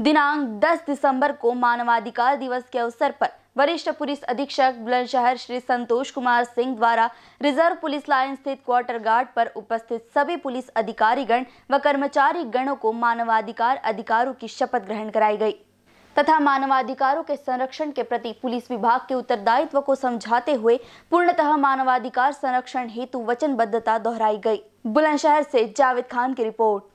दिनांक 10 दिसंबर को मानवाधिकार दिवस के अवसर पर वरिष्ठ पुलिस अधीक्षक बुलंदशहर श्री संतोष कुमार सिंह द्वारा रिजर्व पुलिस लाइन स्थित क्वार्टर गार्ड पर उपस्थित सभी पुलिस अधिकारीगण व कर्मचारी गणों को मानवाधिकार अधिकारों की शपथ ग्रहण कराई गई तथा मानवाधिकारों के संरक्षण के प्रति पुलिस विभाग के उत्तरदायित्व को समझाते हुए पूर्णतः मानवाधिकार संरक्षण हेतु वचनबद्धता दोहराई गई बुलंदशहर से जावेद खान की रिपोर्ट